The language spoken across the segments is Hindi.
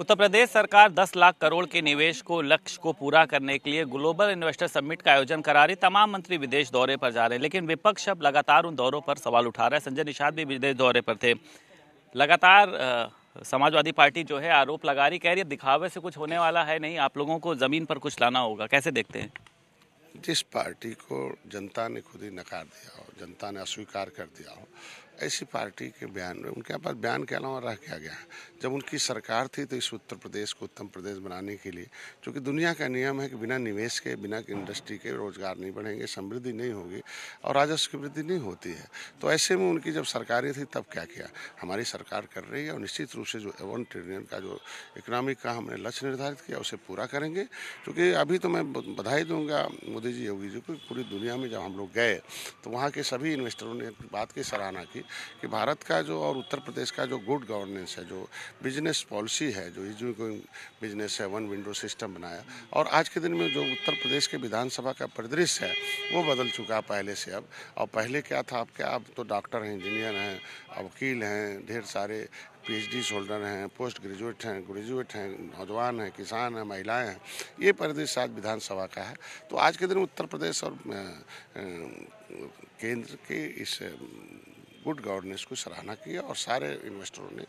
उत्तर प्रदेश सरकार 10 लाख करोड़ के निवेश को लक्ष्य को पूरा करने के लिए ग्लोबल इन्वेस्टर समिट का आयोजन करा रही तमाम मंत्री विदेश दौरे पर जा रहे हैं लेकिन विपक्ष अब लगातार उन दौरों पर सवाल उठा रहा है संजय निषाद भी विदेश दौरे पर थे लगातार समाजवादी पार्टी जो है आरोप लगा रही कह रही है दिखावे से कुछ होने वाला है नहीं आप लोगों को ज़मीन पर कुछ लाना होगा कैसे देखते हैं जिस पार्टी को जनता ने खुद ही नकार दिया हो जनता ने अस्वीकार कर दिया हो ऐसी पार्टी के बयान में उनके पास बयान के अलावा रह क्या गया जब उनकी सरकार थी तो इस उत्तर प्रदेश को उत्तम प्रदेश बनाने के लिए चूँकि दुनिया का नियम है कि बिना निवेश के बिना इंडस्ट्री के रोजगार नहीं बढ़ेंगे समृद्धि नहीं होगी और राजस्व की वृद्धि नहीं होती है तो ऐसे में उनकी जब सरकारें थी तब क्या किया हमारी सरकार कर रही है और निश्चित रूप से जो एवन ट्रिलियन का जो इकोनॉमिक का हमने लक्ष्य निर्धारित किया उसे पूरा करेंगे क्योंकि अभी तो मैं बधाई दूंगा मोदी जी योगी जी को पूरी दुनिया में जब हम लोग गए तो वहाँ के सभी इन्वेस्टरों ने बात की सराहना की कि भारत का जो और उत्तर प्रदेश का जो गुड गवर्नेंस है जो बिजनेस पॉलिसी है जो इजू बिजनेस है वन विंडो सिस्टम बनाया और आज के दिन में जो उत्तर प्रदेश के विधानसभा का परिदृश्य है वो बदल चुका है पहले से अब और पहले क्या था आपके आप अब तो डॉक्टर हैं इंजीनियर हैं वकील हैं ढेर सारे पीएचडी होल्डर हैं पोस्ट ग्रेजुएट हैं ग्रेजुएट हैं नौजवान हैं किसान हैं महिलाएं हैं ये परिदृश्य आज विधानसभा का है तो आज के दिन उत्तर प्रदेश और केंद्र के इस गुड गवर्नेंस को सराहना की और सारे इन्वेस्टरों ने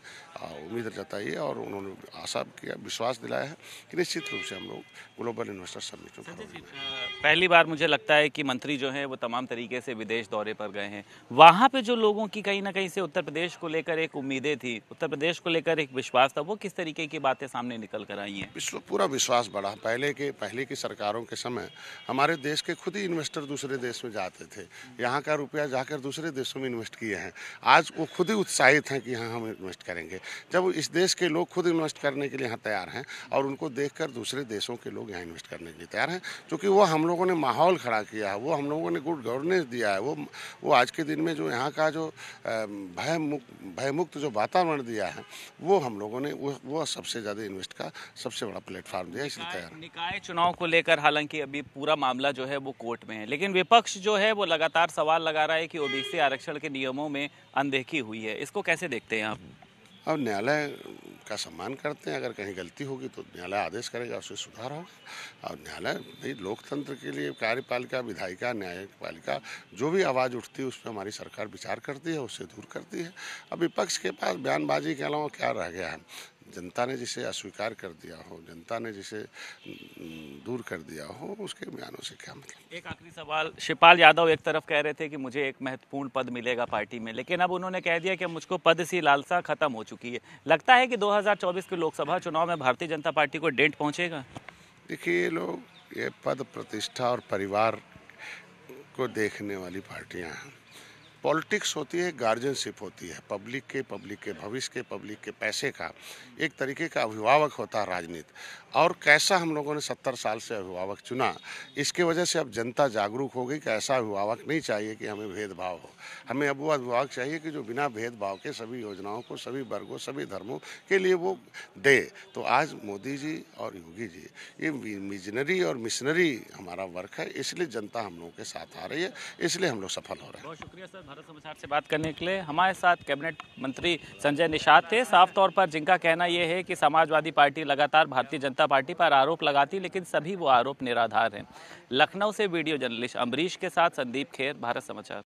उम्मीद जताई है और उन्होंने आशा किया विश्वास दिलाया है कि निश्चित रूप से हम लोग ग्लोबल इन्वेस्टर समिट में पहली बार मुझे लगता है कि मंत्री जो है वो तमाम तरीके से विदेश दौरे पर गए हैं वहाँ पे जो लोगों की कहीं ना कहीं से उत्तर प्रदेश को लेकर एक उम्मीदें थी उत्तर प्रदेश को लेकर एक विश्वास था वो किस तरीके की बातें सामने निकल कर आई हैं विश्व पूरा विश्वास बढ़ा पहले के पहले की सरकारों के समय हमारे देश के खुद ही इन्वेस्टर दूसरे देश में जाते थे यहाँ का रुपया जाकर दूसरे देशों में इन्वेस्ट किए हैं हैं आज वो खुद ही उत्साहित हैं कि हाँ हम इन्वेस्ट करेंगे जब इस देश के लोग खुद इन्वेस्ट करने के लिए यहाँ तैयार हैं और उनको देख दूसरे देशों के लोग यहाँ इन्वेस्ट करने के लिए तैयार हैं क्योंकि वो हम लोगों ने माहौल खड़ा किया है वो हम लोगों ने गुड गवर्नेंस दिया है वो वो आज के दिन में जो यहाँ का जो भय भयमुक्त जो वातावरण दिया है वो हम लोगों ने वो वो सबसे ज़्यादा इन्वेस्ट का सबसे बड़ा प्लेटफॉर्म दिया इसलिए तैयार निकाय चुनाव को लेकर हालांकि अभी पूरा मामला जो है वो कोर्ट में है लेकिन विपक्ष जो है वो लगातार सवाल लगा रहा है कि ओबीसी आरक्षण के नियमों में अनदेखी हुई है इसको कैसे देखते हैं आप अब न्यायालय का सम्मान करते हैं अगर कहीं गलती होगी तो न्यायालय आदेश करेगा उससे सुधार होगा और न्यायालय भाई लोकतंत्र के लिए कार्यपालिका विधायिका न्यायपालिका जो भी आवाज़ उठती है उस पर हमारी सरकार विचार करती है उससे दूर करती है अब विपक्ष के पास बयानबाजी के अलावा क्या रह गया है जनता ने जिसे अस्वीकार कर दिया हो जनता ने जिसे हम्म, दूर कर दिया हो उसके बयानों से क्या मतलब एक आखिरी सवाल शिपाल यादव एक तरफ कह रहे थे कि मुझे एक महत्वपूर्ण पद मिलेगा पार्टी में लेकिन अब उन्होंने कह दिया कि मुझको पद सी लालसा खत्म हो चुकी है लगता है कि 2024 के लोकसभा चुनाव में भारतीय जनता पार्टी को डेंट पहुँचेगा देखिए ये लोग ये पद प्रतिष्ठा और परिवार को देखने वाली पार्टियाँ हैं पॉलिटिक्स होती है गार्जियनशिप होती है पब्लिक के पब्लिक के भविष्य के पब्लिक के पैसे का एक तरीके का अभिभावक होता है राजनीति और कैसा हम लोगों ने सत्तर साल से अभिभावक चुना इसके वजह से अब जनता जागरूक हो गई कि ऐसा अभिभावक नहीं चाहिए कि हमें भेदभाव हो हमें अब वो अभिभावक चाहिए कि जो बिना भेदभाव के सभी योजनाओं को सभी वर्गों सभी धर्मों के लिए वो दे तो आज मोदी जी और योगी जी ये मिजनरी और मिशनरी हमारा वर्क है इसलिए जनता हम लोगों के साथ आ रही है इसलिए हम लोग सफल हो रहे हैं बहुत शुक्रिया सर भारत समाचार से बात करने के लिए हमारे साथ कैबिनेट मंत्री संजय निषाद थे साफ तौर पर जिनका कहना यह है कि समाजवादी पार्टी लगातार भारतीय जनता पार्टी पर आरोप लगाती लेकिन सभी वो आरोप निराधार हैं लखनऊ से वीडियो जर्नलिस्ट अम्बरीश के साथ संदीप खेर भारत समाचार